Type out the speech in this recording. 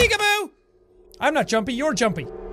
Peekaboo! I'm not jumpy, you're jumpy.